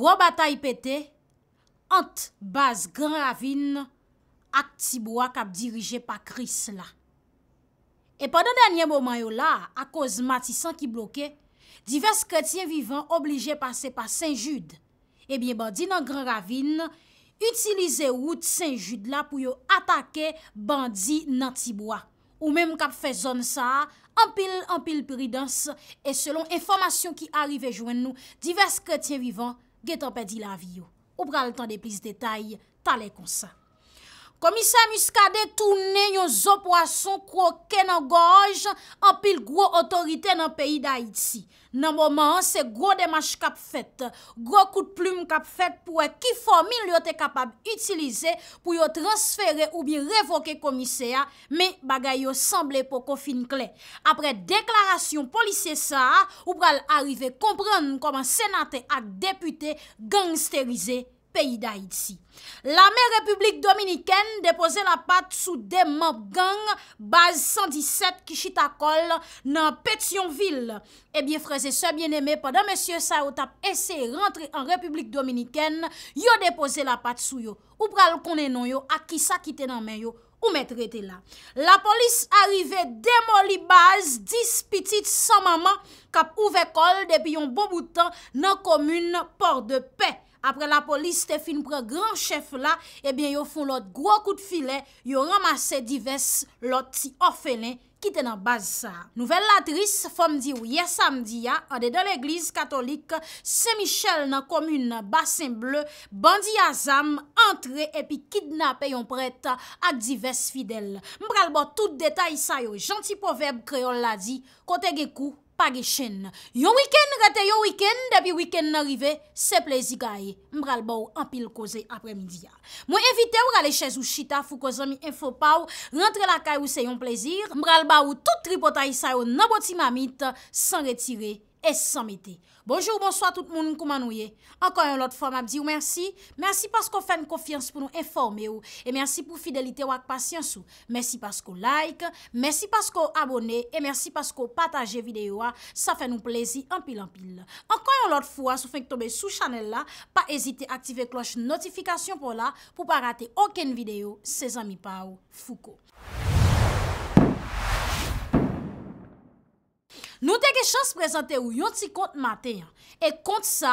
Gwa batay pete, ant baz gran ravine ak tibwa kap dirije pa kris la. E padan danyen bomanyo la, a koz matisan ki bloke, divers kretien vivan oblije pase pa Saint Jude. E eh bie bandi nan gran ravine, utilize wout Saint Jude la pou yo atake bandi nan tibwa. Ou menm kap fezon sa, anpil anpil pridans, e selon informasyon ki arrive jwen nou, divers kretien vivan, Getan pe di la vi yo, ou pral tan de plis detay, talen konsan. Komise a miskade toune yon zo poason kwo kenan goj apil gro otorite nan peyi da iti. Nan moman se gro demaj kap fet, gro kout ploum kap fet pou ek kifon mil yo te kapab utilize pou yo transfere ou bi revoke komise a, me bagay yo semble pou kofin kle. Apre deklarasyon polise sa, ou pral arrive kompran koman senate ak depute gangsterize. peyi da iti. La men Republik Dominiken depose la pat sou demop gang baz 117 Kishitakol nan Petionville. Ebyen eh fraze, se bien eme, padan M. Saotap ese rentre an Republik Dominiken, yo depose la pat sou yo. Ou pral konenon yo, a ki sa kite nan men yo, ou met rete la. Bon la polis arrive demoli baz 10 pitit san mama kap ouve kol depi yon bo boutan nan komune Porte de Paix. apre la polis te fin pre gran chef la, ebyen eh yo fon lot gro kout file, yo ramase divers lot ti ofelen kite nan bazisa. Nouvel latris fom di ou ye samdi ya, ode de l'eglise katolik, se michel nan komune Basin Bleu, bandi azam, entre epi kidnap e yon pret ak divers fidel. Mpral bo tout detay sa yo, janti poveb kreol la di, kote gekou, Pag e chen, yon wikend rate yon wikend, debi wikend nanrive, se plezi gaye, mbral ba ou apil koze apremidya. Mwen evite ou rale chèz ou chita, fou kozomi enfopaw, rentre la kay ou se yon plezi, mbral ba ou tout tripotay sa ou naboti mamit, san retire. E san meti. Bonjour, bonsoit tout moun koumanouye. Enkoyon lot fwa mabdi ou mersi. Mersi paskou fèn koufians pou nou informe ou. E mersi pou fidelite ou ak pasyans ou. Mersi paskou like. Mersi paskou abone. E mersi paskou pataje videyo a. Sa fè nou plezi anpil anpil. Enkoyon lot fwa sou fèn kou tobe sou chanel la. Pa ezite aktive kloche notifikasyon pou la. Pou pa rate oken videyo. Se zami pa ou. Fouko. Chans prezante ou yon ti kont maten E kont sa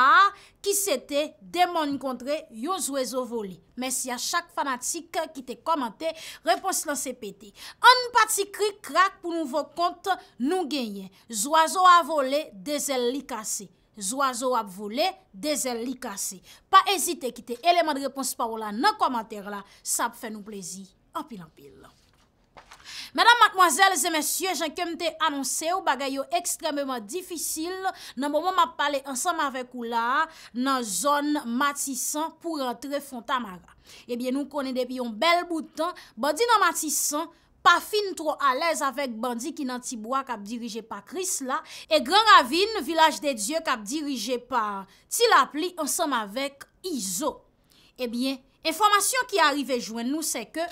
Ki sete deman kontre Yon zwezo voli Mes ya chak fanatik ki te komante Reponsi lan se peti An pati kri krak pou nou vok kont Nou genye Zwazo a voli, dezel li kase Zwazo a voli, dezel li kase Pa ezite ki te eleman reponsi pa wala Nan komante la Sa ap fè nou plezi Ampil ampil Madame, mademoiselles et messieurs, j'en kem te annoncer ou bagay yo ekstremement difisil nan mou mou m ap pale ansam avek ou la nan zon matisan pou rentre fontamara. Ebyen eh nou konen depi yon bel boutan, bandi nan matisan pa fin tro alez avek bandi ki nan tibwa kap dirije pa Chris la e gran ravine village de dieu kap dirije pa ti la pli ansam avek Izo. Ebyen, eh informasyon ki arive jwen nou se ke...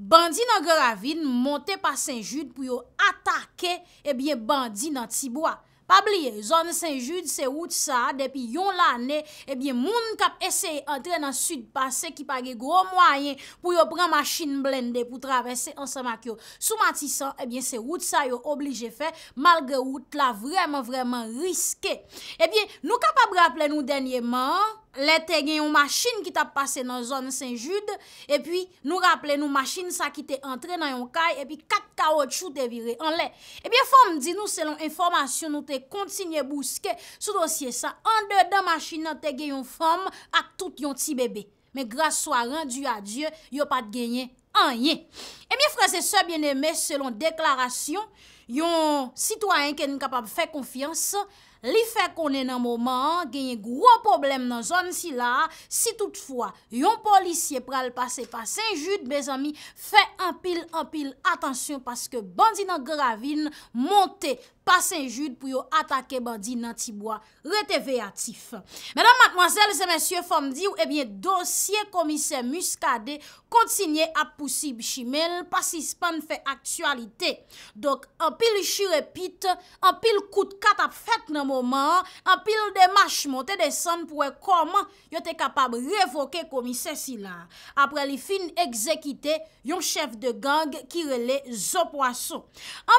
Bandi nan Goravine monte pa Saint-Jude pou yo atake e eh bie bandi nan Thibwa. Pabliye, Zon Saint-Jude se wout sa, depi yon la ne, ebyen moun kap eseye entre nan sud pase ki page gro mwayen pou yo pran machin blende pou travesse ansan mak yo. Sou matisan, ebyen se wout sa yo oblige fe, malge wout la vreman vreman riske. Ebyen, nou kap ap rappele nou denye man, lete gen yon machin ki tap pase nan Zon Saint-Jude, ebyen nou rappele nou machin sa ki te entre nan yon kaye, ebyen 4. a wot chou te vire an lè. Ebyen fòm di nou selon informasyon nou te kontinye bouske sou dosye sa an de dan machin nan te gen yon fòm ak tout yon ti bebe. Men graswa rendu a Diyo, yo pat genyen an yen. Ebyen eh frase se bienemè selon deklarasyon yon sitwayen ke nin kapab fè konfiansan, Li fè konen nan mouman, genyen gro problem nan zon si la, si toutfwa yon polisye pral pase, pase jute bezami, fè anpil, anpil, atensyon paske bandi nan gravine montè. pa sen jude pou yo atake bandi nan tibwa rete veyatif. Menan matmazel se mensye fom di ou ebye eh dosye komise muskade kontinye ap pousib shimel pasispan fe aktualite. Dok anpil shirepit, anpil kout kat ap fet nan moman, anpil demach monte desan pou e kom yo te kapab revoke komise sila. Apre li fin ekzekite yon chef de gang ki rele zo poason.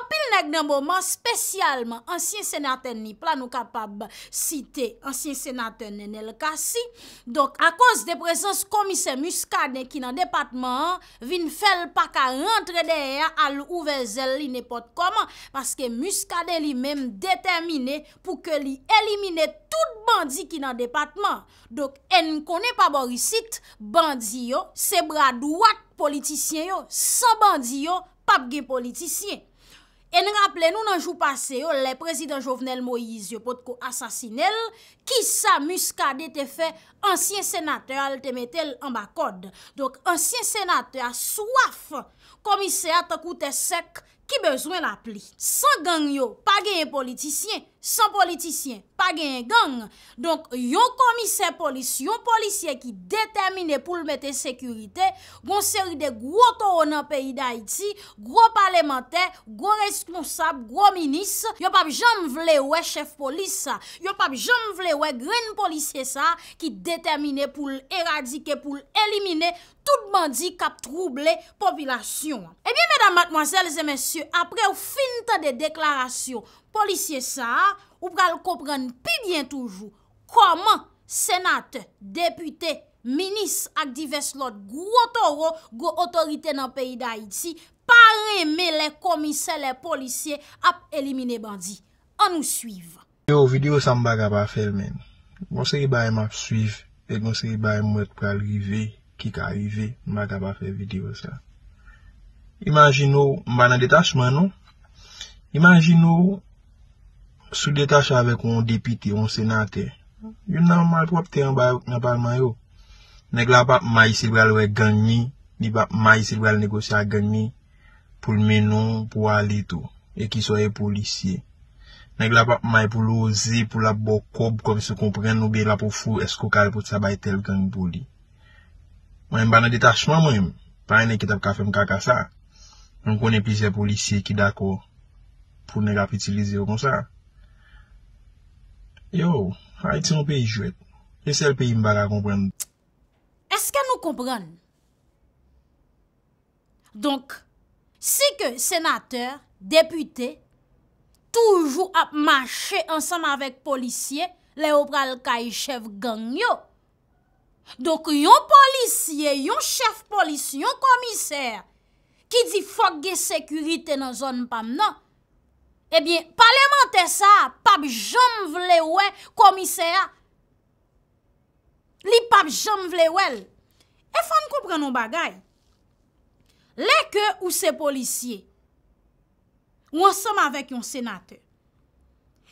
Anpil neg nan moman spesifik, Ansyen senaten ni planou kapab site, ansyen senaten nen el kasi. Donk akos de prezons komise muskade ki nan depatman, vin fel pa ka rentre deye al ouvezel li nepot koman. Paske muskade li menm detemine pou ke li elimine tout bandi ki nan depatman. Donk en kone pa borisit, bandi yo, se bra dwak politisyen yo. San bandi yo, pap gen politisyen. E n raple nou nan jou pase yo, le prezident Jovenel Moise yo pot ko asasinel, ki sa muskade te fe ansyen senatè al te metel an bakod. Dok ansyen senatè a swaf komise atakoute sek ki bezwen ap li. San gang yo, pa gen yon politisyen, San politisyen, pa gen gen. Donk, yon komise polis, yon polisye ki detemine pou l mette sekurite, gonseri de gwo to honan peyi da iti, gwo palemante, gwo responsab, gwo minis, yon pap jom vle we chef polis sa, yon pap jom vle we gren polisye sa, ki detemine pou l eradike, pou l elimine, tout bandi kap trouble popilasyon. Ebyen, eh medan matmwazelze mensyo, apre ou finte de deklarasyon, Polisye sa, ou pral kopren pi bien toujou. Koman senat, depute, minis ak divers lot gwo otoron, gwo otorite nan peyi da iti, pa reme le komise, le polisye ap elimine bandi. Anou suiv. Yo, video sa mba gaba fel men. Monseri baye m ap suiv et monseri baye m wet pral rive ki ka rive, mba gaba fel video sa. Imagin nou, mba nan detachman nou. Imagin nou, Sou detache avek ou an depite, ou an senate, yon nan malpropte an bayou, nyan pal mayou. Nèk la pap mayi sival we ganyi, di pap mayi sival negosya ganyi, pou menon, pou alito, e ki soye polisye. Nèk la pap mayi pou loze, pou la bokob, kon se komprende nou be la pou fou, esko kal pou tsa bay tel gangi pou di. Mwen mba nan detache mwen mwen, pa mwen e kitap kafem kaka sa, mwen konen plise polisye ki dako, pou nek ap itilize yo kon sa. Yo, a iti yon peyi jwet. E sel peyi mba la kompren. Eske nou kompren? Donk, si ke senateur, depute, toujou ap mache ansanm avek polisye, le opra lka yi chev gang yo. Donk yon polisye, yon chef polisye, yon komiser, ki di fok ge sekurite nan zon pamenan, Ebyen, eh pale mante sa, pap jom vle wè komisè a. Li pap jom vle wè. E fòn koupren nou bagay. Lè ke ou se policye, ou ansèm avèk yon senate.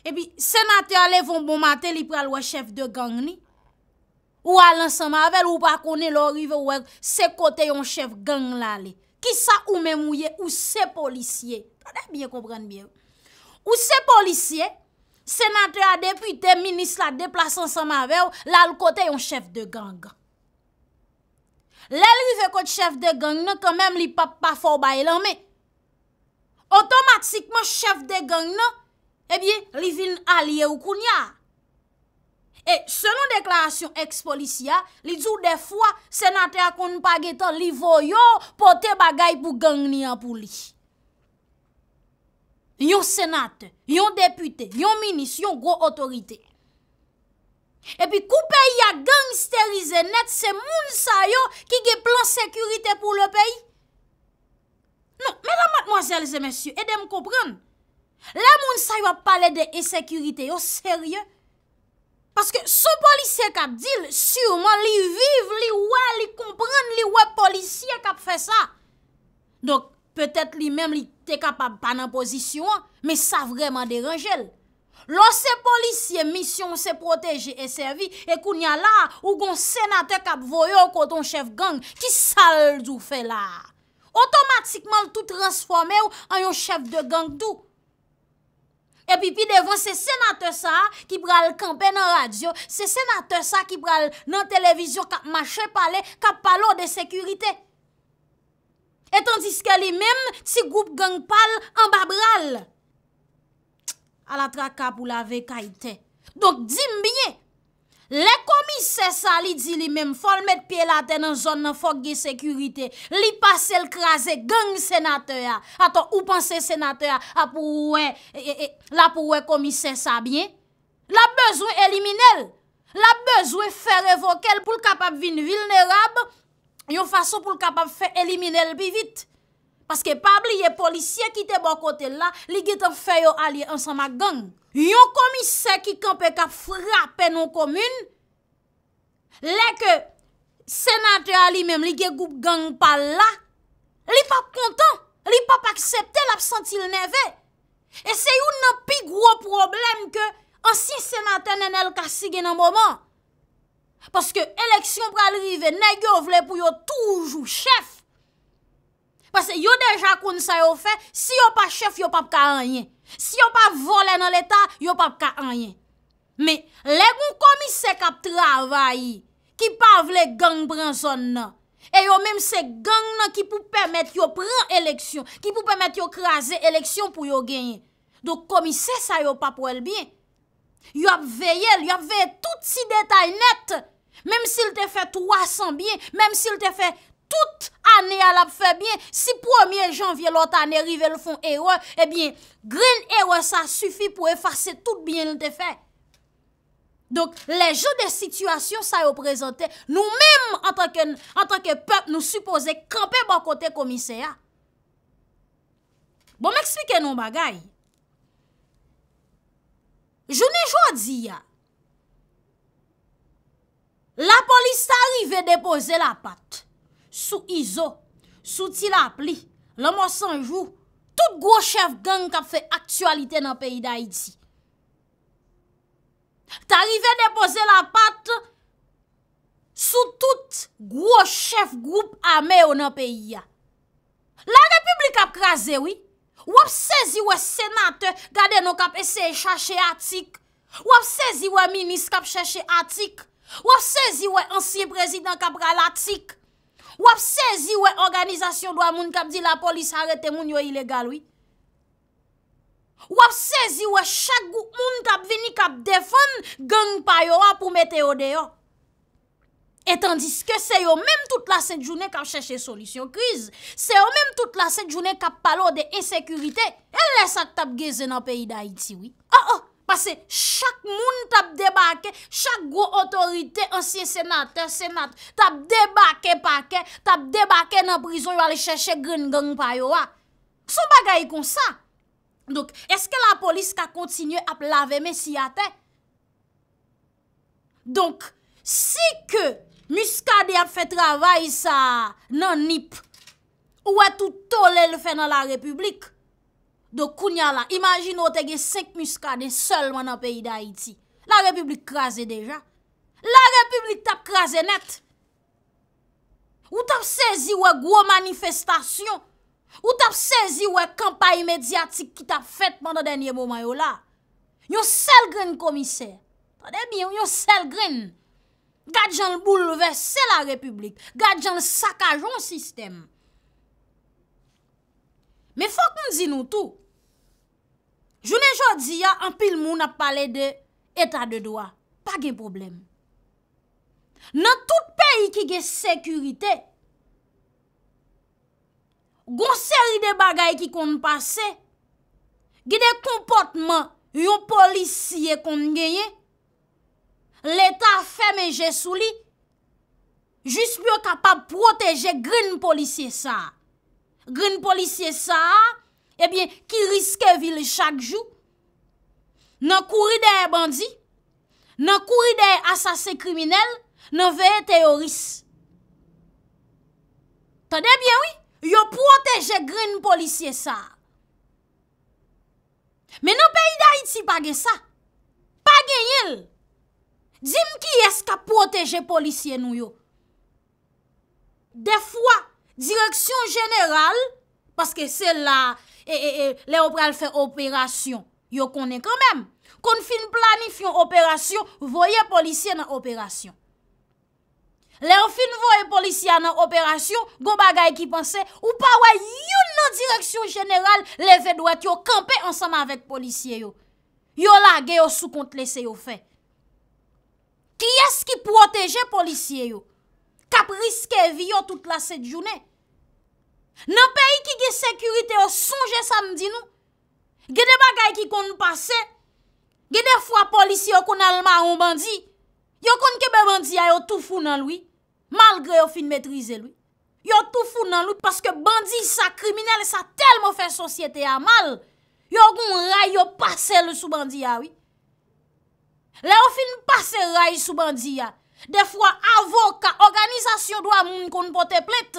Ebyen, eh senate ale von bon mate li pral wè chèf de gang ni. Ou alansèm avèl ou pa konè lò rive wèk se kote yon chèf gang la li. Ki sa ou mè mouye ou se policye. Kade bie koupren bie ou. Ou se polisye, senatre a depute, minis la deplasan sa mave ou, la lou kote yon chef de gang. Le li ve kote chef de gang nan, non, kan men li pa pa forba e lan, me, otomatikman chef de gang nan, ebi, eh li vin aliye ou koun ya. E, selon deklarasyon ex-policia, li djou defwa, senatre a konou pa getan, li voyo pote bagay pou gang ni apou li. Yon senat, yon depute, yon minis, yon gro otorite. E pi koupe yon gangsterize net, se moun sa yo ki ge plan sekurite pou le peyi. Non, mena matmoazelze mensyo, edem kompran. La moun sa yo ap pale de esekurite yo, serye. Paske sou polisye kap dil, surman li viv, li wè, li kompran, li wè polisye kap fè sa. Donk. Pe tèt li mèm li te kapab pa nan pozisyon an, me sa vreman deranjel. Lo se polisye misyon se proteje e servi, e koun ya la ou gon senate kap voyo koton chef gang, ki saldou fe la. Otomatikman l tout transforme ou an yon chef de gang dou. E pi pi devan se senate sa ki pral kampen nan radyo, se senate sa ki pral nan televizyon kap mache pale, kap palo de sekurite. Etan diske li men, si goup geng pal, an bab ral. A la tra kap ou la ve kaiten. Donk, di m biye, le komise sa li di li men, fol met piye late nan zon nan fok ge sekurite, li pase l krasen geng senate ya. Aten, ou panse senate ya, apou wè, la pou wè komise sa biye, la bezwe elimine el, la bezwe fè revoke el pou l kapap vi n vilnerab, Yon fason pou l kap ap fe elimine l bi vit. Paske pa bli ye polisye ki te bo kote la, li git ap fe yo alye ansan ma gang. Yon komise ki kanpe kap frape non komine, le ke senate a li mem li ge goup gang pa la, li pap kontan, li pap aksepte l ap sentil neve. E se yon nan pi gro problem ke ansi senate nen el kasi gen nan mouman. Paske, eleksyon pral rive, negyo vle pou yo toujou, chef. Paske, yo deja kon sa yo fe, si yo pa chef, yo pa pka anyen. Si yo pa vole nan l'Etat, yo pa pka anyen. Me, legon komise kap travayi, ki pa vle gang bran son nan. E yo menm se gang nan ki pou pwemet yo pran eleksyon, ki pou pwemet yo krasen eleksyon pou yo genyen. Do komise sa yo pa pou elbyen. yo ap veye l, yo ap veye tout si detay net, mem si l te fe 300 biyen, mem si l te fe tout ane al ap fe biyen, si premier janvye lot ane rive l fon ewe, ebyen, eh green ewe sa sufi pou efase tout biyen l te fe. Donk, le jo de situasyon sa yo prezante, nou mem an tanke pep nou suppose krepe bakote komiseya. Bon m ekslike nou bagay, Jouni jwadi ya, la polis ta rive depoze la pat sou izo, sou ti la pli, lomo sanjou, tout gwo chef gang kap fe aktualite nan peyi da iti. Ta rive depoze la pat sou tout gwo chef group ame yo nan peyi ya. La republik ap kraze wik. Wap sezi wè senate gade nou kap eseye chache atik, wap sezi wè minis kap chache atik, wap sezi wè ansye prezident kap ralatik, wap sezi wè organizasyon dwa moun kap di la polis arete moun yo ilegal wè. Wap sezi wè chak gout moun kap vini kap defon geng payo wap pou meteo deyo. Etandis ke se yo menm tout la set jounen ka chèche solisyon kriz, se yo menm tout la set jounen ka palo de esekurite, el lè sak tap geze nan peyi da iti, oui. Oh oh, pase, chak moun tap debake, chak gro otorite, ansye senate, senate, tap debake pake, tap debake nan prizon yo alè chèche gren geng payo, wa. Ah. Son bagay kon sa. Est ke la polis ka kontinye ap lave me si ate? Donk, si ke Miskade ap fè travay sa nan nip. Ou wè toutole l fè nan la republik. Do kounya la, imagine wè tege sek Miskade selman nan peyi da Haiti. La republik krasè deja. La republik tap krasè net. Ou tap sezi wè gwo manifestasyon. Ou tap sezi wè kampay medyatik ki tap fèt man nan denye mouman yo la. Yo sel grin komiser. Yo sel grin komiser. Gajan bouleve, se la republik. Gajan sakajon sistem. Me fok mzino tou. Jounen jodzi ya, an pil moun ap pale de etat de doa. Pa gen problem. Nan tout peyi ki gen sekurite, gonseri de bagay ki konn pase, gen de kompotman yon polisye konn genye, l'Etat fèmè jè sou li, jist pou eh yo kapab proteje green polisye sa. Green polisye sa, ebyen ki riske vil chak jou, nan kouri de bandi, nan kouri de asase kriminel, nan veye teoris. Tade byen wè, yo proteje green polisye sa. Men nou peyi da iti page sa, page yel, Dim ki eska poteje polisye nou yo? De fwa, direksyon jeneral, paske se la, e, e, e, le opral fe operasyon, yo konen kwen men, kon fin planifyon operasyon, voye polisye nan operasyon. Le fin voye polisye nan operasyon, go bagay ki panse, ou pa wè yon nan direksyon jeneral, leve dwet yo kampe ansama vek polisye yo. Yo la ge yo sou kont lese yo fey. Ki es ki proteje polisye yo? Kap riske vi yo tout la set jounen? Nan peyi ki ge sekurite yo sonje sa mdi nou? Gede bagay ki konn pase? Gede fwa polisye yo kon alma yon bandi? Yo konn kebe bandi a yo toufou nan lwi? Malgre yo fin metrize lwi? Yo toufou nan lwi? Paske bandi sa kriminele sa telmo fe sosyete a mal? Yo kon ray yo pase le sou bandi a wii? Le ou fin pase ray sou bandiya De fwa avoka, organizasyon dwa moun kon pote plet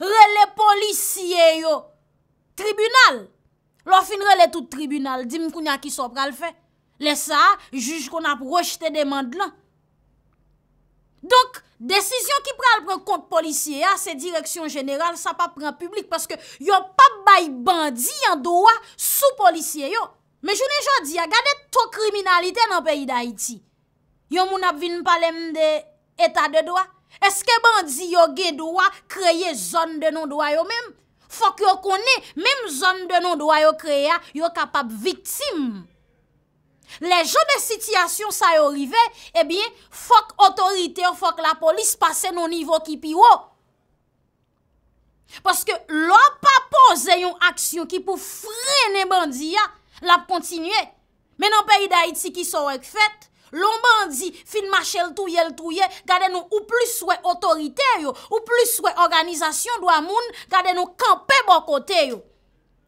Rele polisye yo Tribunal Le ou fin rele tout tribunal Dim koun ya ki son pral fe Le sa, juj kon ap rejte demande lan Donk, desisyon ki pral pren kont polisye ya Se direksyon general sa pa pren publik Paske yo pa bay bandiya dowa sou polisye yo Me jounen joun diya, gade to kriminalite nan peyi da iti. Yon moun ap vin palem de eta de doa. Eske bandi yo ge doa kreye zon de non doa yo menm? Fok yo kone, menm zon de non doa yo kreya, yo kapap vitim. Le joun de sityasyon sa yo rive, ebyen fok otorite yo, fok la polis pase nou nivou ki piwo. Paske lò pa pose yon aksyon ki pou frene bandi ya, Lap kontinye, men an pe idayit si ki sou ek fet, loman di finmache l touye l touye, gade nou ou plis wè otorite yo, ou plis wè organizasyon dwa moun, gade nou kampe bokote yo.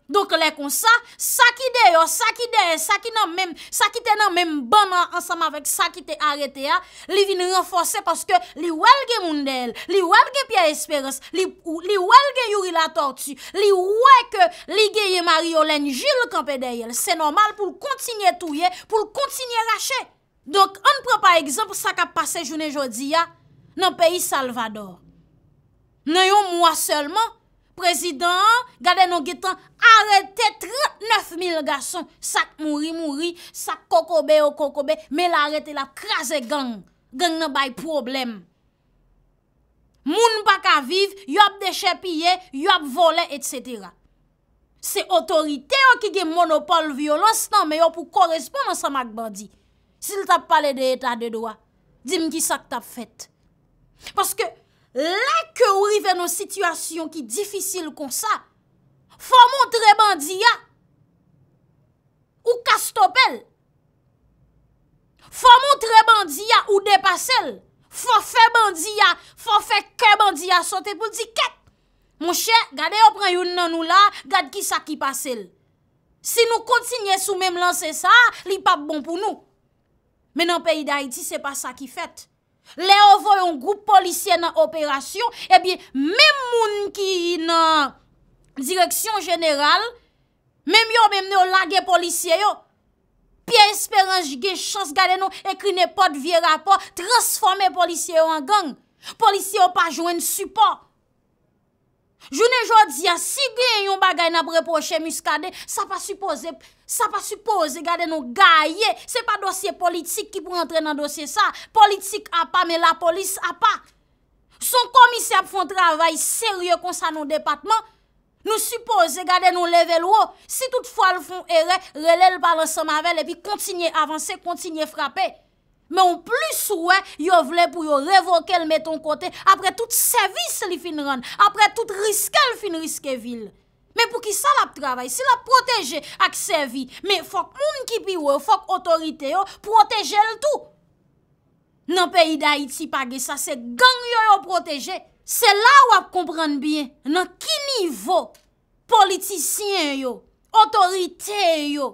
Donk le kon sa, sa ki de yo, oh, sa ki de, sa ki nan menm, sa ki te nan menm bon banan ansam avek sa ki te arete ya, ah, li vin renfose paske li welge moun de el, li welge piya esperans, li welge yuri la tortu, li weke li geye mario len jir le kampe de el, se normal pou l kontinye touye, pou l kontinye rache. Donk an pre pa ekzamp sa ka pase jounen jodi ya nan peyi Salvador. Neyon mwa selman, Prezident, gade nou getan, arete 39000 gason. Sak mouri, mouri, sak kokobe, oh, kokobe, me l'arete la kraze gang. Gang nan bay problem. Moun baka viv, yop deche pye, yop vole, etc. Se otorite an ki gen monopole, violans nan, me yo pou koresponde sa magbandi. Sil tap pale de etat de doa, dim ki sak tap fet. Paske, La ke ou rive nou situasyon ki difisil kon sa, fò moun tre bandiya ou kastopel. Fò moun tre bandiya ou depasel. Fò fe bandiya, fò fe ke bandiya sote pou di ket. Moun che, gade yo pran yon nan nou la, gade ki sa ki pasel. Si nou kontinye sou mem lanse sa, li pap bon pou nou. Men an peyi da Haiti, se pa sa ki fet. Le ovo yon group polisye nan operasyon, ebi, eh mem moun ki yon direksyon jeneral, mem yon mem nou lage polisye yo, piye esperanjige, chans gade nou, ekri ne pot viye rapor, transforme polisye yo an gang, polisye yo pa jwen support. Jounè jòdia, si gwen yon bagay nan prepoche muskade, sa pa suppose gade nou gaye, se pa dosye politik ki pou entren nan dosye sa, politik a pa, men la polis a pa. Son komisè ap foun travay serye konsan nou depatman, nou suppose gade nou level wò, si toutfwa l foun ere, rele l balansan mavel, e pi kontinye avanse, kontinye frape. Men an plus wè, yo vle pou yo revoke l meton kote apre tout servis li fin rande, apre tout riske l fin riske vil. Men pou ki sa la ap trabay, si la proteje ak servis, men fok moun ki pi wè, fok otorite yo, proteje l tou. Nan peyi da iti page, sa se gang yo yo proteje. Se la wap kompran bien nan ki nivou politisyen yo, otorite yo,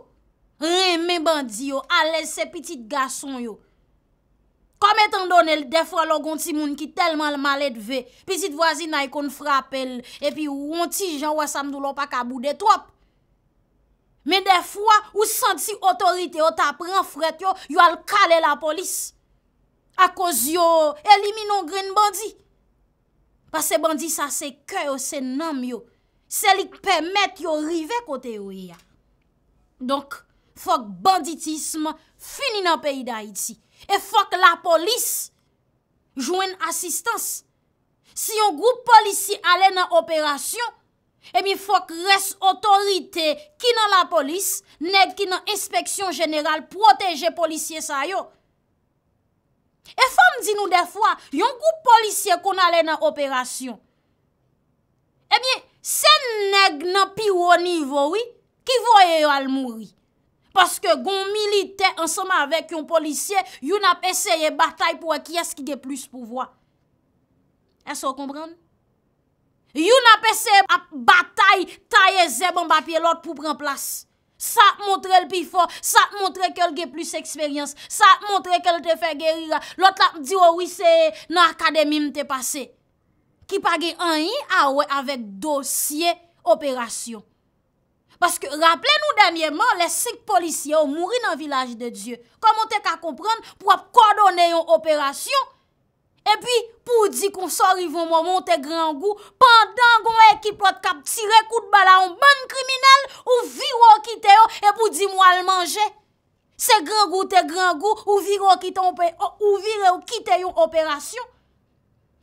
reme bandi yo, ale se pitit gason yo. Pa met an donel defwa lo gonti moun ki telman malet ve, pisit vwazin ay kon fra apel, epi wonti jan wasan dou lo pa kabou detwap. Me defwa, ou santi otorite, ou ta pran fret yo, yo al kale la polis. A koz yo elimino green bandi. Pas se bandi sa se ke ou se nam yo, se li pemet yo rive kote yo ya. Donk, Fok banditisme, fini nan peyi da iti. E fok la polis, jwen asistans. Si yon group polis si ale nan operasyon, e mi fok res otorite ki nan la polis, neg ki nan inspeksyon jeneral proteje polisye sayo. E fom di nou defwa, yon group polisye kon ale nan operasyon, e mi sen neg nan piwoni vowi, ki voye yo al mouri. Paske gon milite ansama avèk yon polisye, yon ap eseye batay pou wè ki eski ge plus pou vwa. Eso o kompran? Yon ap eseye batay taye zeb an bapye lot pou pran plas. Sa ap montre lpifon, sa ap montre kel ge plus eksperyans, sa ap montre kel te fè gerira, lot ap diyo oh wiseye nan akademim te pase. Ki pa ge an yi a wè avèk dosye operasyon. Paske rappele nou danyeman le 5 polisye bon ou mouri nan vilaj de Diyo. Koman te ka komprende pou ap kodone yon operasyon. E pi pou di kon sorivon mou mou te grangou. Pandan kon ekip lot kap tire kout bala yon ban kriminal ou virou kite euh, yo. E pou di mou al manje. Se grangou te grangou ou virou kite yon operasyon.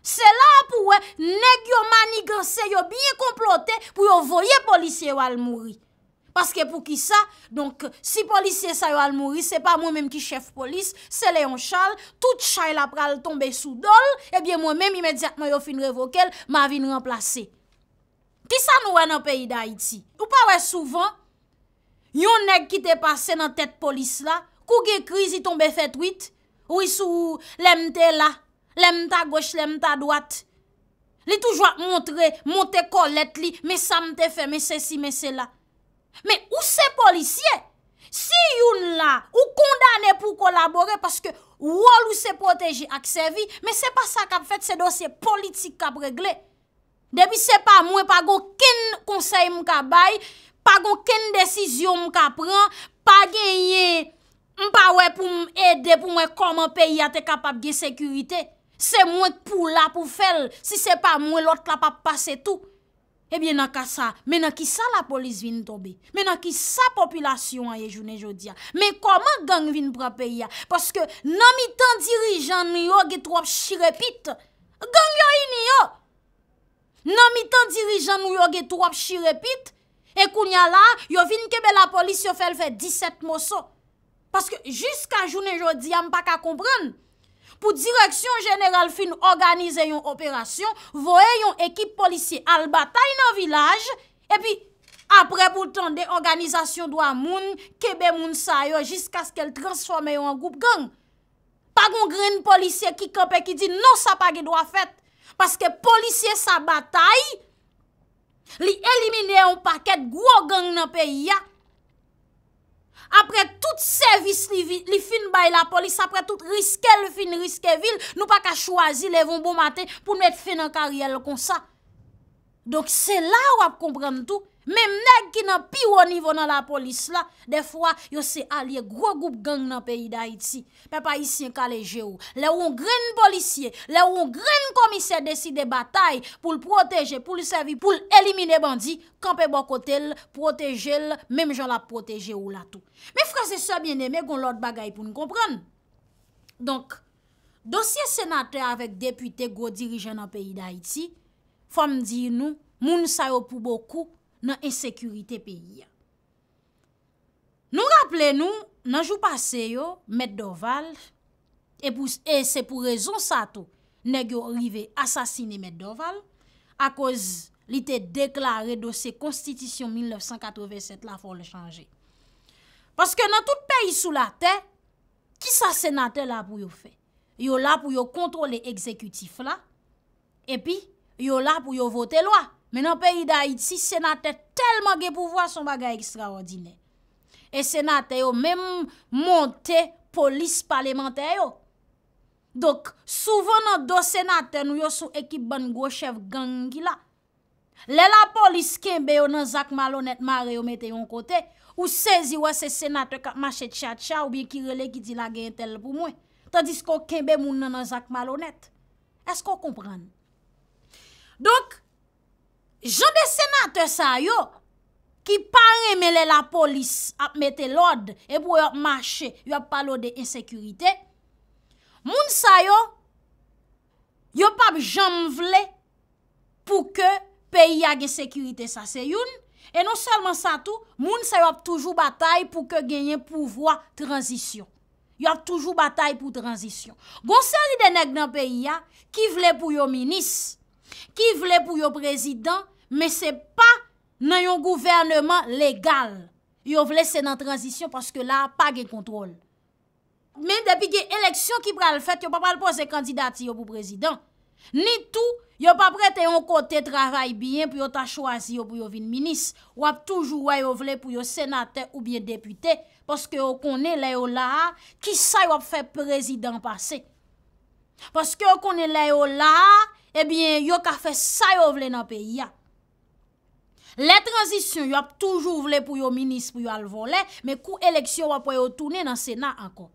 Se la pou we neg yo mani gansen yo biye komplote pou yo voye polisye ou al mouri. Paske pou ki sa, donk si polisye sa yo al mouri, se pa mwen menm ki chef polis, se le yon chal, tout chay la pral tombe sou dol, ebyen mwen menm imediat mwen yo fin revokel, ma vin remplase. Ki sa nou wè nan peyi da iti? Ou pa wè souvan, yon neg ki te pase nan tet polis la, kouge kriz yi tombe fet wit, ou yi sou lemte la, lemta goch, lemta dwat. Li toujwa montre, monte kolet li, me sa mte fe, me se si, me se la. Men ou se polisye, si yon la ou kondane pou kolabore Paske wol ou se proteje ak se vi Men se pa sa kap fet se dosye politik kap regle Debi se pa mwen pa gon ken konsey mwen ka bay Pa gon ken desisyon mwen ka pran Pa genye mpa we pou mwede pou mwen kom an peyi ate kapap gen sekurite Se mwen pou la pou fel Se se pa mwen lot la pa pase tou Ebyen akasa, men a ki sa la polis vin tobe, men a ki sa popilasyon a ye jounen jodia. Men koman gang vin prape ya? Paske nan mi tan dirijan nou yo ge trop shirepit, gang yo in yo. Nan mi tan dirijan nou yo ge trop shirepit, ekoun ya la, yo vin kebe la polis yo fel fe 17 moso. Paske jiska jounen jodia, mpa ka kompran. Pou direksyon jeneral fin nou organize yon operasyon, voye yon ekip polisye al batay nan vilaj, epi apre pou tande, organizasyon dwa moun, kebe moun sa yo, jisk aske l transforme yon an goup gang. Pa gongre yon polisye ki kepe ki di, non sa pa ge dwa fet. Paske polisye sa batay, li elimine yon paket gwo gang nan peyi ya, apre tout servis li fin bay la polis, apre tout riske le fin, riske vil, nou pa ka chwazi le von bon mate pou nou et fin an karyel kon sa. Dok se la wap komprende tout Mem neg ki nan pi ou nivou nan bon la polis la, defwa yo se alye gro goup gang nan peyi da iti. Pe pa isi yon kaleje ou. Le ou yon gren bolisye, le ou yon gren komiser desi de batay, pou l proteje, pou l servi, pou l elimine bandi, kampe bokote l, proteje l, mem jan la proteje ou la tou. Me frase se biene, me goun lot bagay pou nou kompran. Donk, dosye senate avèk depute gro dirije nan peyi da iti, fam di yon nou, moun sa yo pou boku, nan ensekurite peyi. Nou rappele nou, nan jou pase yo, Med Doval, e, e se pou rezon sa tou, neg yo rive asasine Med Doval, a koz li te deklare dosye Konstitisyon 1987 la fol chanje. Paske nan tout peyi sou la te, ki sa senate la pou yo fe? Yo la pou yo kontrole ekzekutif la, e pi yo la pou yo vote lwa. Men an peyi da iti, senate telman ge pouvoa son bagay ekstraordine. E senate yo menm monte polis palemente yo. Dok, souven nan do senate nou yo sou ekip ban gochev gangi la. Le la polis kenbe yo nan zak malonet mare yo mette yon kote, ou sezi wese senate kak mache tcha tcha ou biye ki rele ki di la gen tel pou mwen. Tandis kon kenbe moun nan zak malonet. Esko konpran? Dok, jode senate sa yo, ki pa remele la polis ap mette lode, e pou yo ap mache, yo ap palode insekurite, moun sa yo, yo pap jom vle, pou ke peyi agen sekurite sa se yon, e non salman sa tou, moun sa yo ap toujou batay pou ke genyen pouvoa transisyon. Yo ap toujou batay pou transisyon. Gon se li denek nan peyi ya, ki vle pou yo minis, ki vle pou yo prezident, Men se pa nan yon gouvernement legal yo vle se nan transisyon paske la pa ge kontrol. Men depi ge eleksyon ki pral fèt, yo pa pral pose kandidati yo pou prezidant. Ni tou, yo pa prete yon kote travay biyen pou yo ta chwazi yo pou yo vin minis. Wap toujou way yo vle pou yo senate ou biye depute. Paske yo konen le yo la, ki sa yo wap fe prezidant pase. Paske yo konen le yo la, ebyen eh yo ka fe sa yo vle nan peyi ya. Le tranzisyon yo ap toujou vle pou yo minis pou yo alvole, me kou eleksyon wap wè yo toune nan sena ankon.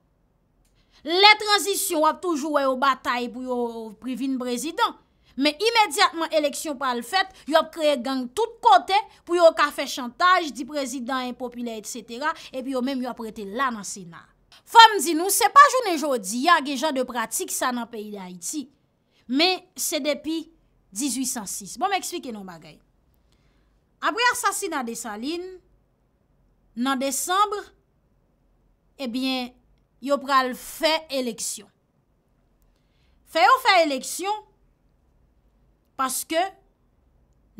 Le tranzisyon wap toujou wè yo batay pou yo privine prezident, me imediatman eleksyon pal fèt, yo ap kreye gang tout kote pou yo kafe chantaj, di prezident impopule, etc. E pi yo menm yo ap rete la nan sena. Femme zinou, se pa jounen jodi, ya gen jan de pratik sa nan peyi da iti. Me se depi 1806. Bon m'eksplike nou bagay. apri asasi nan desaline, nan desambre, ebyen, yo pral fè eleksyon. Fè yo fè eleksyon, paske,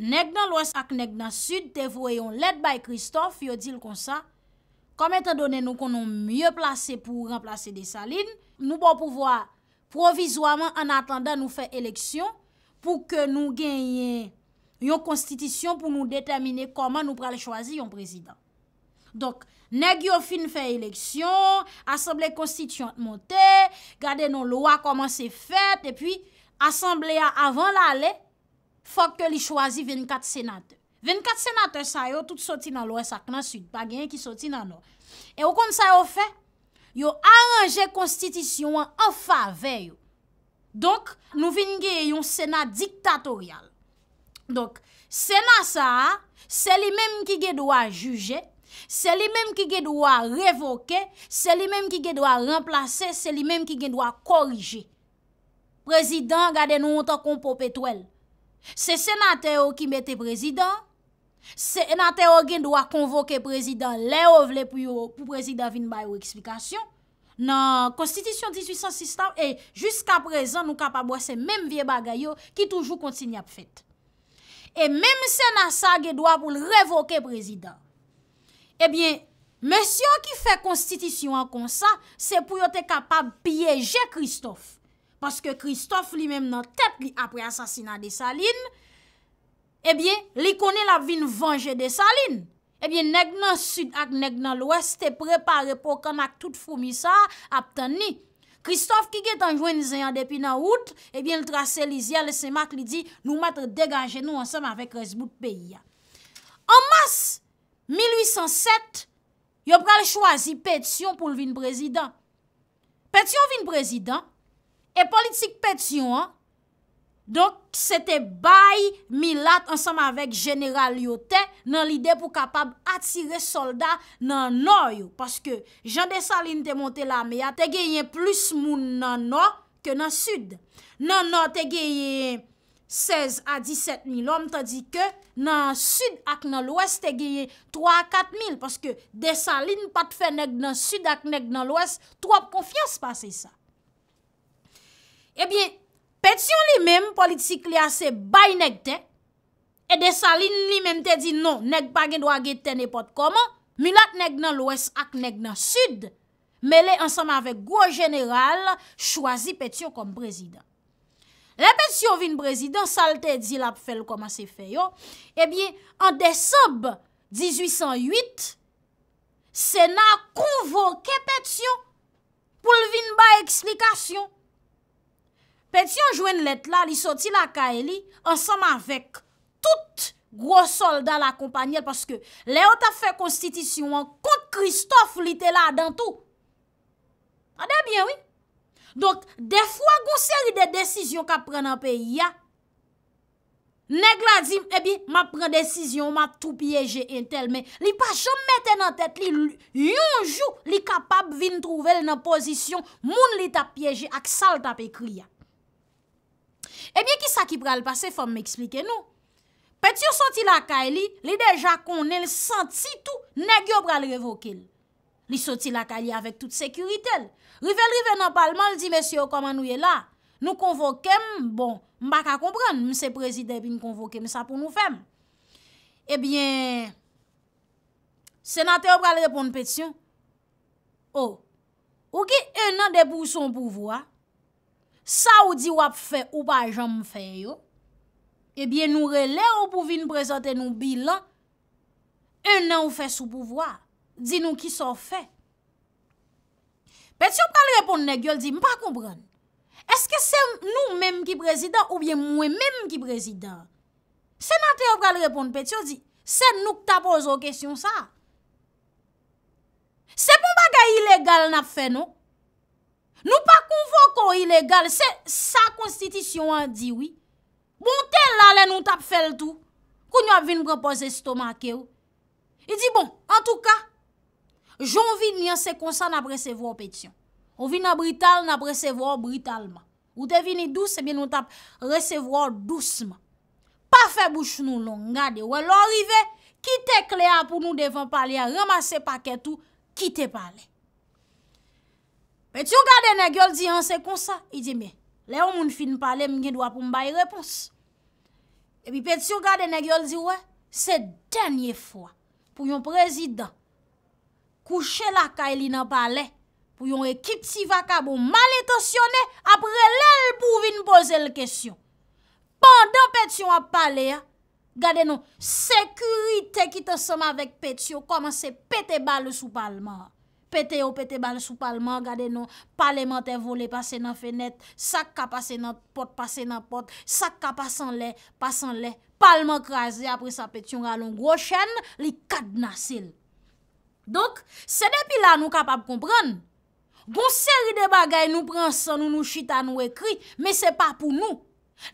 neg nan lwes ak neg nan sud, te voyon led bay Kristof, yo dil konsa, kom etan donen nou konon mye plase pou remplase desaline, nou bon pouvoa provizwaman an atanda nou fè eleksyon, pou ke nou genyen yon konstitisyon pou nou detemine koman nou pral chwazi yon prezident. Donk, neg yo fin fè eleksyon, asemble konstitisyon montè, gade nou lwa koman se fèt, epi, asemble a avan lalè, fòk ke li chwazi 24 senatè. 24 senatè sa yo, tout soti nan lwa sak nan sud, pa gen ki soti nan lwa. E wakon sa yo fè? Yo aranje konstitisyon an anfa vè yo. Donk, nou vin ge yon senat diktatoryal. Donk, sena sa, se li menm ki gen dwa juje, se li menm ki gen dwa revoke, se li menm ki gen dwa remplace, se li menm ki gen dwa korije. Prezident, gade nou anta kompo petwel. Se senate ou ki mette prezident, se senate ou gen dwa konvoke prezident, le ou vle pou prezident vin bay ou eksplikasyon. Nan konstitisyon 1866, e, jiska prezant nou kapabwa se menm vie bagay yo ki toujou kontsinyap fèt. E mèm se nan sa gèdwa pou l revoke prezident. Ebyen, eh mèsyon ki fè konstitisyon kon sa, se pou yo te kapab biyeje Christophe. Paske Christophe li mèm nan tep li apre asasina de Saline, ebyen, eh li konen la vin vange de Saline. Ebyen, eh neg nan sud ak neg nan lwes te prepare pou kon ak tout fomisa ap tani. Christophe, kike tanjwen nizayan depi nan out, ebyen eh l trase li ziyal, le semak li di, nou matre degaje nou ansem avèk res bout peyi. An mas, 1807, yo pral chwazi pètsyon pou l vin prezidant. Pètsyon vin prezidant, e politik pètsyon an, Donk, se te bay mi lat ansam avek general yote nan li de pou kapab atire soldat nan noyo. Paske, jan de salin te monte la mea, te geyen plus moun nan no ke nan sud. Nan no te geyen 16 a 17 mil om, tandi ke nan sud ak nan lwes te geyen 3 a 4 mil. Paske, de salin pat fe neg nan sud ak neg nan lwes, trop konfiyans pase sa. Ebyen, Petyon li menm politik li ase bay nek ten, e de sa lin li menm te di non, nek pa gen wage ten epot koman, milat nek nan lwes ak nek nan sud, mele ansam avek gwo jeneral, chwazi petyon kom prezident. Le petyon vin prezident, sa le te di la pou fel koman se feyo, e biye, an de sob 1808, sena kouvo ke petyon, pou lvin bay ekslikasyon, Pet yon jwen let la li soti la kae li ansam avek tout gros soldat la kompanyel paske le yo ta fe konstitisyon an kont Kristof li te la dan tou. Adè bien, oui. Donk, defwa goun seri de desisyon ka pren nan pe ya, neg la zim, ebi, eh ma pren desisyon, ma tou piyeje intelmen. Li pa jom mette nan tet li yon jou li kapab vin trouvelle nan posisyon moun li ta piyeje ak sal ta pe kriya. Ebyen eh ki sa ki pral pase fòm mè eksplike nou? Petio soti lakay li, li deja konen santi tou, negyo pral revoke li. Li soti lakay li avèk tout sekuritel. Rive lrive nan palman li di, mèsyo, koman nou yè la? Nou konvokem, bon, mbak a kompran, mse prezide pi nou konvokem sa pou nou fem. Ebyen, senate yo pral bon, reponde eh petion. Oh. Ou, ou ki en nan debou son pouvo a? sa ou di wap fè ou pa jom fè yo, ebyen nou rele ou pou vin prezante nou bilan, e nan ou fè sou pouvoar, di nou ki son fè. Petio pral reponde ne gyo, di mpa koubran, eske se nou menm ki prezident, oubyen mwen menm ki prezident? Senate yo pral reponde petio, di se nou kta pozo kèsyon sa? Se pou bagay ilegal nap fè nou, Nou pa konvo kon ilegal, se sa konstitisyon an diwi, bon ten la le nou tap fel tou, kou nou ap vin mrepoze stoma a ke ou. I di bon, an tou ka, joun vin ni an se konsan ap resevwa ou petyon. On vin nan brital nan ap resevwa ou britalman. Ou te vin ni dou se mi nou tap resevwa ou dou sman. Pa fe bouch nou nou, nga de wè lorive, kite klea pou nou devan pali a ramase paket ou, kite pali. Petio gade ne gyo l di an, se kon sa, i di me, le an moun fin pale, mwen gen dwa pou mbay repons. E bi Petio gade ne gyo l di we, se denye fwa, pou yon prezident, kouche la ka elina pale, pou yon ekip ti vaka bou mal etasyone, apre lèl pou vin boze l kesyon. Pendan Petio ap pale, gade nou, sekurite ki te som avèk Petio, koman se pete bal sou palman a. Pete yo pete ban sou palman gade nou. Palman te vole pase nan fenet. Sak ka pase nan pot, pase nan pot. Sak ka pasan le, pasan le. Palman krasi apre sa peti yon ralon. Gro chen li kad nasil. Dok, se depi la nou kapap kompran. Gon seri de bagay nou pransa, nou nou chita, nou ekri. Me se pa pou nou.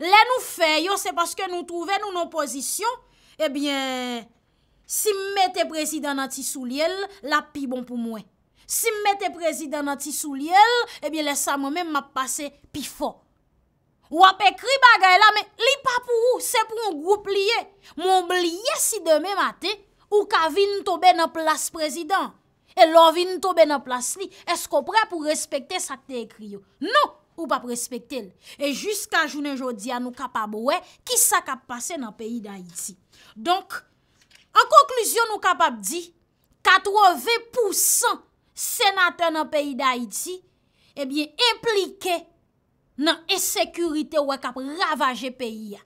Le nou fe yo se paske nou touve nou nou posisyon. E bien, si me te presi dan ati sou li el, la pi bon pou mwen. Si mwete prezident nan ti sou li el, ebyen le sa mweme map pase pi fon. Wap ekri bagay la, me li pa pou ou, se pou mwou pliye. Mwou pliye si deme mate, ou ka vin tobe nan plas prezident. E lor vin tobe nan plas li, esko pre pou respekte sakte ekri yo. Non, ou pa prespekte el. E jiska jounen jodi an nou kapab we, ki sa kapase nan peyi da iti. Donk, an konklusyon nou kapab di, 80% senatè nan peyi da iti, ebyen eh implike nan esekurite wak ap ravaje peyi ya.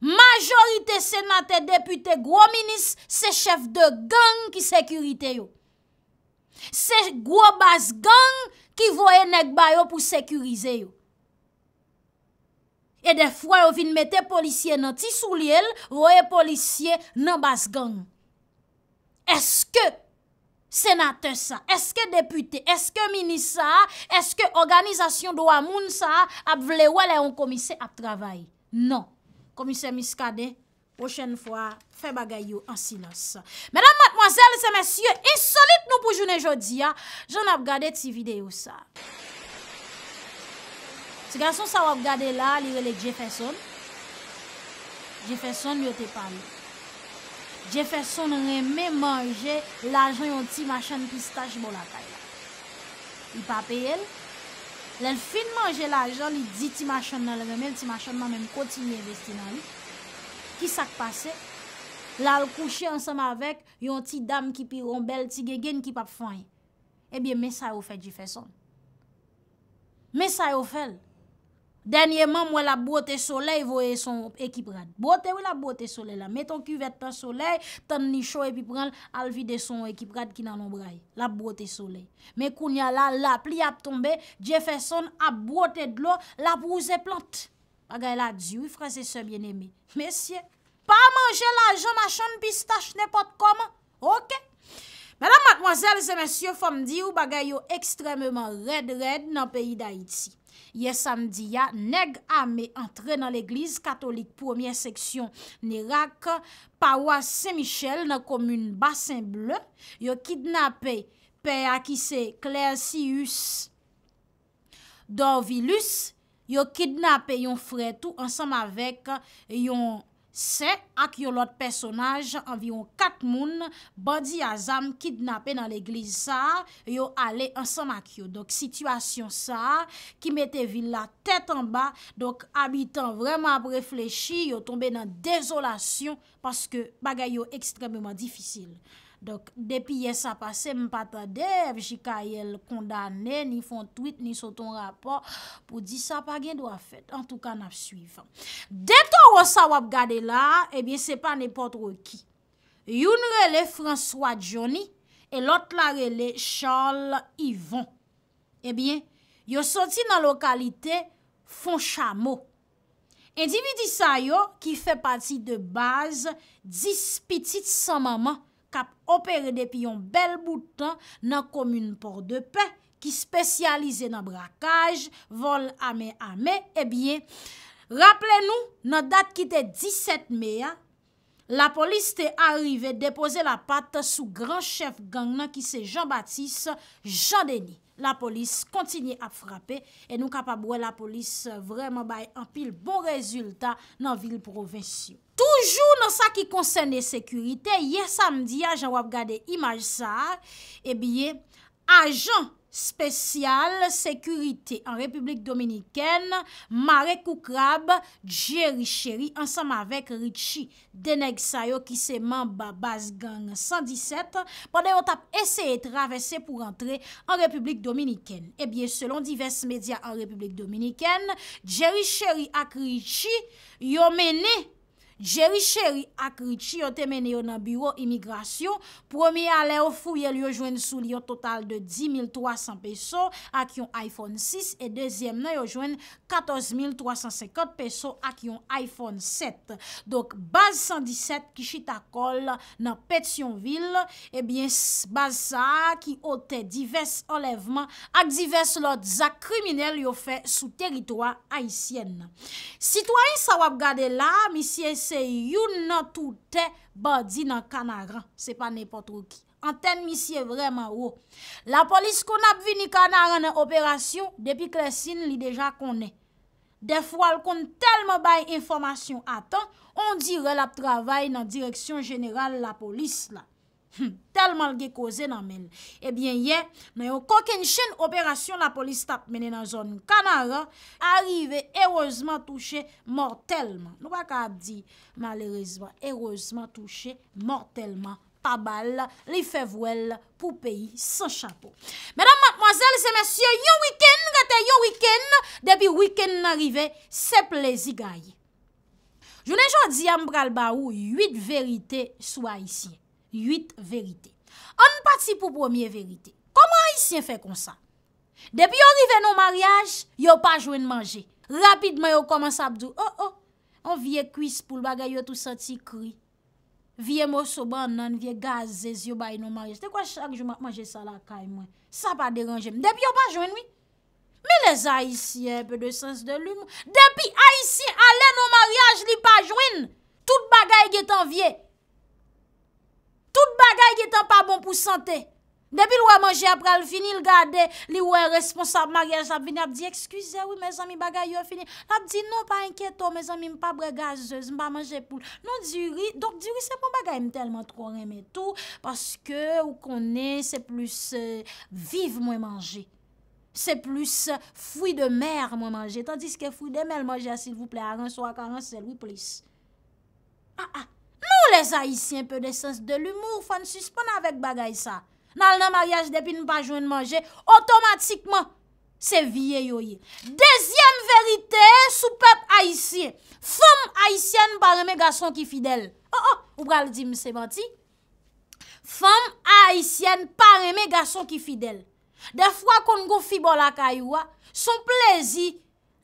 Majorite senatè depute, gwo minis, se chef de gang ki sekurite yo. Se gwo bas gang ki voye nek bayo pou sekurize yo. E defwa yo vin mette polisye nan ti sou li el, voye polisye nan bas gang. Eske, Senate sa, eske depute, eske mini sa, eske organizasyon do amoun sa, ap vle wale an komise ap travay. Non, komise miskade, pochen fwa, fe bagay yo an sinos. Medan matmoazel, se mesye, insolite nou pou jounen jodi ya, joun ap gade ti video sa. Ti gason sa wap gade la, liwele je feson. Je feson, liwele te pami. Je fè son rèmè manje l'ajon yon ti machan pi staj bo la kaya. Y pa peyèl, lèl fin manje l'ajon, y di ti machan nan lèmèl, ti machan nan mèm kontinye vesti nan li. Ki sak pase, lèl kouche ansèm avèk yon ti dam ki pi ronbel, ti gen gen ki pap fwenye. Eh Ebyè, mè sa yò fè di fè son. Mè sa yò fè lè. Denye man mwen la bote soley voye son ekip rad. Bote ou la bote soley la? Meton ku vet tan soley, tan nisho epi pran al vide son ekip rad ki nan anbrai. La bote soley. Me kounya la la, pli ap tombe, je feson ap bote dlo la pou ze plant. Bagay la, diwi franse se bien eme. Mesye, pa manje la jona chan pistache nepot koman. Ok? Madame, mademoiselle, zemensye, fom di ou bagay yo ekstrememan red red nan peyi da iti. Ye samdi ya, neg ame entre nan l'Eglise Katolik, pwomye seksyon n'Irak, pa wase Saint-Michel nan komune Bas-Saint-Bleu, yo kidnapè P.A.K.C. Claire Sius, Don Vilus, yo kidnapè yon frè tou ansam avèk yon... Se ak yo lot personaj, anviron kat moun, Badi Azam kidnapen nan l'eglize sa, yo ale ansan ak yo. Dok, sitwasyon sa, ki mette villa tet anba, dok, abitan vreman ap reflechi, yo tombe nan dezolasyon, paske bagay yo ekstrememan difisil. Dok, depi yè sa pase, m patadev, jika yè l kondane, ni fon tweet, ni soton rapor, pou di sa pa gen do a fèt. En tout ka, nap suivam. Dè ton rosa wap gade la, ebyen, eh se pa nipot roki. Youn rele François Johnny, e lot la rele Charles Yvon. Ebyen, eh yo soti nan lokalite, fon chamo. Endimi di sa yo, ki fè pati de baz, dis piti tsa maman. Kap opere depi yon bel boutan nan komune Port-de-Paix ki spesyalize nan brakaj, vol ame ame, e eh bie, rappele nou nan dat ki te 17 mea, ah, la polis te arrive depose la pat sou gran chef gang nan ki se Jean-Baptiste Jean-Denis. la polis kontinye ap frape e nou kapabwe la polis euh, vreman bay anpil bon rezultat nan vil provensyon. Toujou nan sa ki konsen de sekurite, ye samdi a jan wap gade imaj sa, e biye ajan, Spesyal sekurite an Republik Dominiken, Marek Koukrab, Jerry Sherry ansam avek Richie Denegsayo ki seman Babazgan 117 pande yon tap eseye travesse pou rentre an Republik Dominiken. Eh Ebyen selon divers medya an Republik Dominiken, Jerry Sherry ak Richie yomeni Jerry Sherry ak Richie yo temene yo nan Biro Immigrasyon Promiye ale yo fuyel yo jwen sou li yo total De 10.300 peso Ak yon iPhone 6 E dezyem nan yo jwen 14.350 peso Ak yon iPhone 7 Dok baz 117 Ki chita kol nan Petionville Ebyen eh baz sa Ki ote divers enlevman Ak divers lot zak krimine Yo fe sou teritwa Haitien Situay sa wap gade la misye se se youn nan toute badi nan kanaran. Se pa ne potro ki. Anten misye vreman ou. La polis kon ap vini kanaran nan operasyon, depi klesin li deja konen. Defwal kon telman bay informasyon atan, on dire la travay nan direksyon jeneral la polis la. Hmm, telman ge koze nan men Ebyen ye, nan yo koken chen Operasyon la polis tap menen nan zon Kanara, arive Erozman touche, mortalman Nou pa ka ap di, malerezman Erozman touche, mortalman Tabal, li fevwel Pou peyi, san chapo Medan matmoazel, se mesye Yo wiken, gate yo wiken Depi wiken nan rive, se plezi Gaye Jounen jodi yam bral ba ou 8 verite swa isye 8 verite. An pati pou premier verite. Koman haisyen fe kon sa? Depi yo rive nou mariage, yo pa jwen manje. Rapidman yo koman sa apdou. Oh oh, an vie kuis pou l bagay yo tout santi kri. Vie mou soban nan, vie gazez, yo bay nou mariage. Te kwa chak jwen manje salakay mwen? Sa pa deranje. Depi yo pa jwen mi? Me le za haisyen, pe de sens de l'humour. Depi haisyen ale nou mariage, li pa jwen, tout bagay getan vie. Depi yo pa jwen, tout bagay ki tan pa bon pou sante. Depi l wè manje, apre al fini l gade, li wè responsab manje, ap bini ap di, ekskuze wè, me zan mi bagay yo a fini. Ap di, non pa enketo, me zan mi mpa bre gaze, mpa manje pou. Non di wè, donk di wè se pou bagay mtelman m'm tro reme tou, paske ou konen, se plus euh, vive mwen manje. Se plus euh, fwi de mer mwen manje, tandis ke fwi de mer manje, asil vous plè, aran so akaran se wou plis. Ha ah, ah. ha. Nou les haitien pe de sens de l'humour fan suspon avèk bagay sa. Nan nan maryaj depi nou pa jwen manje, otomatikman se vie yo ye. Dezyen verite sou pep haitien. Fem haitien par eme gason ki fidel. Oh oh, ou pral di mse banti. Fem haitien par eme gason ki fidel. De fwa kon gofibol akaywa, son plezi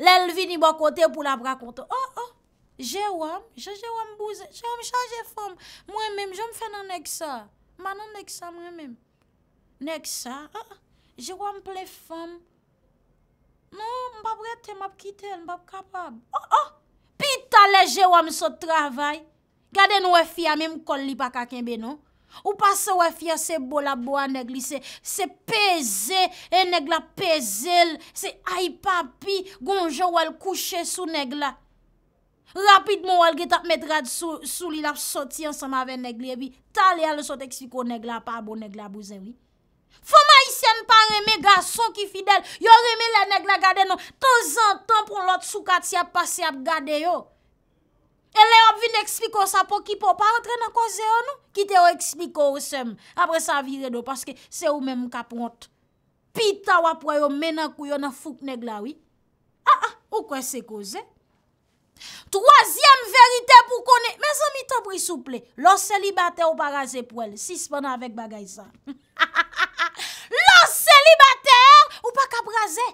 lèl vini bo kote pou la brakonte. Oh oh. Jèwèm, jèwèm bouze, jèwèm chaje fèm. Mwen mèm, jèwèm fè nan nek sa. Man nan nek sa mwen mèm. Nek sa, jèwèm ple fèm. Non, mbap rete, mbap kite, mbap kapab. Oh, oh, pitale jèwèm so travay. Gade nou wefya mèm kol li pa kakenbe, non? Ou pa se wefya se bol aboa negli, se peze, e negla peze, se aipa pi, gonjèwèl kouche sou negla. Rapidmou wèl get ap met rad sou li lap soti ansan ma ven neglie bi. Talè alè sot ekspliko negla pa abon negla bou zèwi. Fou ma isen pa reme ga son ki fidèl. Yo reme la negla gade non. Ton zan ton prou lot sou kat si ap pase ap gade yo. Elè yo ap vin ekspliko sa pou ki pou pa rentre nan koze yo nou. Kite yo ekspliko ou sem. Apre sa vire do paske se ou men mou ka pront. Pita wap wè yo menakou yo nan fouk negla wi. A ah, a, ah, ou kwen se koze? Troasyem verite pou kone, me zan mi tabri souple, lo selibate ou pa raze pou el, sis pwena avek bagay sa. Lo selibate ou pa kabraze.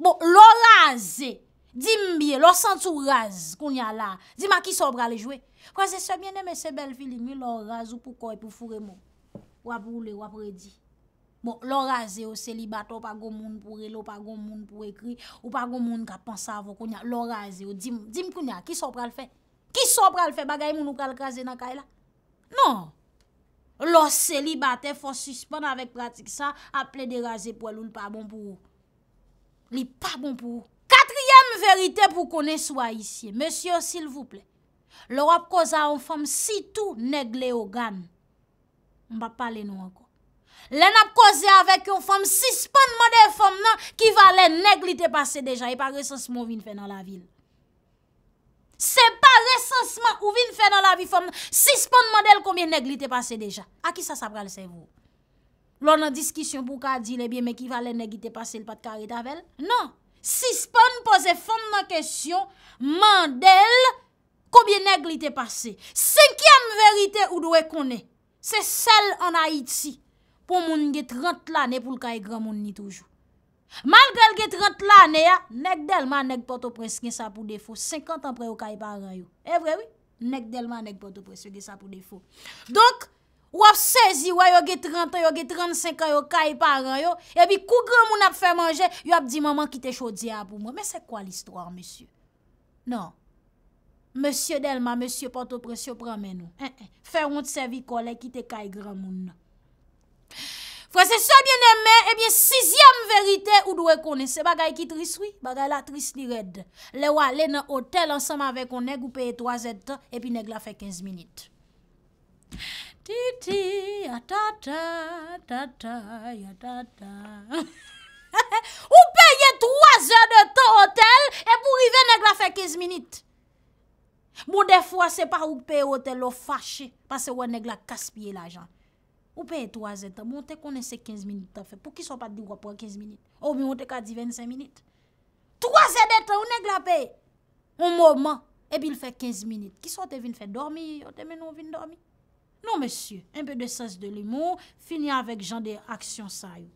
Bon, lo raze, di mbiye, lo santou raze, kounya la. Di ma ki sobra le jwe. Kwa se sebyen eme se bel fili, mi lo raze pou koy pou furemo. Wap roule, wap redi. Bon, lor aze ou selibate ou pa goun moun pou relo, ou pa goun moun pou ekri, ou pa goun moun ka pansa avon koun ya, lor aze ou dim koun ya, ki so pral fe? Ki so pral fe bagay moun ou kal kaze nan kay la? Non! Lor selibate fos suspon avèk pratik sa, aple de raze pou eloun pa bon pou ou. Li pa bon pou ou. Katriyem verite pou konen swa isye, monsye, sil vouple, lor ap koza an fom sitou negle o gan, mba pale nou ankon. Len ap koze avèk yon fòm, si spon mèdè fòm nan, ki valè neg li te pase deja. E pa resansman ou vin fè nan la vil. Se pa resansman ou vin fè nan la vil fòm nan, si spon mèdè lè koumè neg li te pase deja. A ki sa sa pral se vò? Lò nan diskisyon pou ka di lè biè, me ki valè neg li te pase lè pat karit avèl? Nan, si spon pose fòm nan kesyon, mèdè lè koumè neg li te pase. Senkyam verite ou dwe konè, se sel an Haiti. pou moun gen 30 l ane pou l kaye gran moun ni toujou. Mal gèl gen 30 l ane ya, nek Delma nek Port-au-Presse gen sa pou defo, 50 an pre yo eh, kaye paran yo. E vrewi, nek Delma nek Port-au-Presse gen sa pou defo. Donk, wap sezi wè yo gen 30 an, yo gen 35 an yo kaye paran yo, ebi kou gran moun ap fè manje, yo ap di maman ki non. eh, eh, te chodi a pou moun. Mè se kwa l istor, mèsyou? Non. Mèsyou Delma, mèsyou Port-au-Presse yo pramen nou. Fèwoun tsevi kole ki te kaye gran moun nan. Fwa se se bieneme, ebyen 6e verite ou dwe konese Bagay ki tris wik, bagay la tris li red Le wale nan hotel ansam ave konen, ou peye 3 e tan, epi neg la fe 15 minute Ti ti, ya ta ta, ta ta, ya ta ta Ou peye 3 e tan hotel, epi mou rive neg la fe 15 minute Mou bon, defwa se pa ou peye hotel, ou fache, pase wane neg la kaspye la jan Ou peye 3 etan, mwote kone se 15 minite ta fe, pou ki son pa di wapwa 15 minite. Ou mwote ka 10-25 minite. 3 etan, ou nek la peye? Ou mwoman, ebi l fe 15 minite. Ki son te vin fe dormi, o te menon vin dormi? Non, mesye, un pe de sas de limon, fini avèk jan de aksyon sa yon.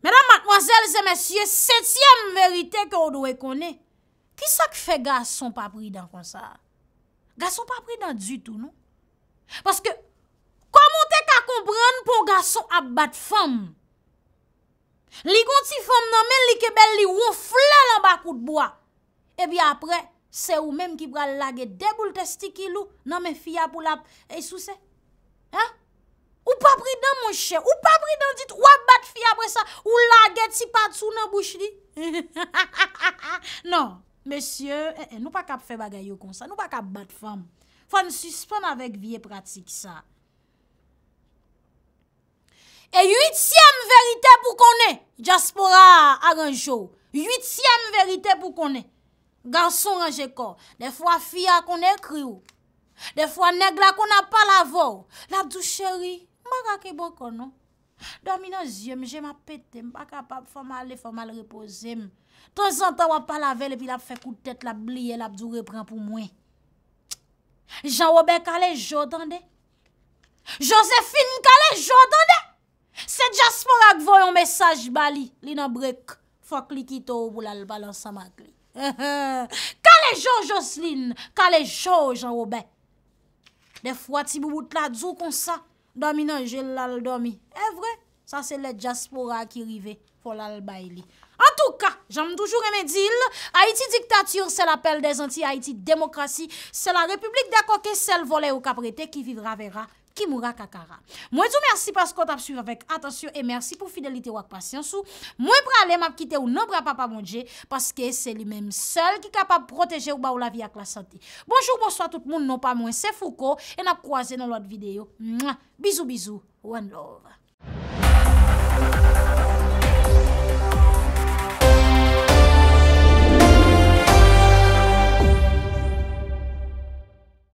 Mèdam, mwazèl, zè mesye, setyèm verite kè ou dwe kone. Ki sa ki fe gas son pa pri dan kon sa? Gas son pa pri dan du tout, nou? Paske, komon te ka kompran pou gason ap bat fèm? Li kon ti fèm nan men, li kebel li wou fè la bakout bwa. Ebi apre, se ou menm ki pral lage degoul testi ki lou nan men fè ya pou lap. E sou se? Ou pa pridan mon chè? Ou pa pridan dit wap bat fè apre sa? Ou lage ti pat sou nan bouch di? Non, mesye, eh, eh, nou pa kap fè bagay yo kon sa. Nou pa kap bat fèm. Fwa n suspon avèk biye pratik sa. E yuit siyem verite pou konè, Djaspora a ranjou, Yuit siyem verite pou konè, Ganson ranjè kor, De fwa fya konè kri ou, De fwa negla konè pa lavor, La dou chéri, Mwa rake bon konon, Dormi nan zye, Mwen jè ma petè, Mwen pa kapap fwa mal repose, Ton zantan wap pa lavel, Pila fwe koutet, La bliye, La djou repren pou mwen, Jean-Robin kalè jò dan de? Joséphine kalè jò dan de? Se Jaspora k vò yon mesaj bali, li nan brek. Fwa klik ito wou lal balansa mak li. Kalè jò, Jocelyne! Kalè jò, Jean-Robin! De fwa ti bou bout la, djou kon sa. Domi nan jè lal domi. E vre, sa se le Jaspora ki rive pou lal bay li. An tou ka, janm toujou remedil, Haiti diktatur se la pelle des anti-Haiti demokrasi, se la republik de akoke sel vole ou kaprete ki vivra vera, ki moura kakara. Mwen tou mersi paskot ap suyve vek. Atansyon e mersi pou fidelite wak pasyansou. Mwen pralem ap kite ou nan bra pa pa mounje, paske se li menm sel ki kapab proteje ou ba ou la vi ak la santi. Bonjour, bonsoit tout moun, non pa moun. Se fouko, en ap kouaze nan lout videyo. Bizou, bizou, wan lor. Mwen lout.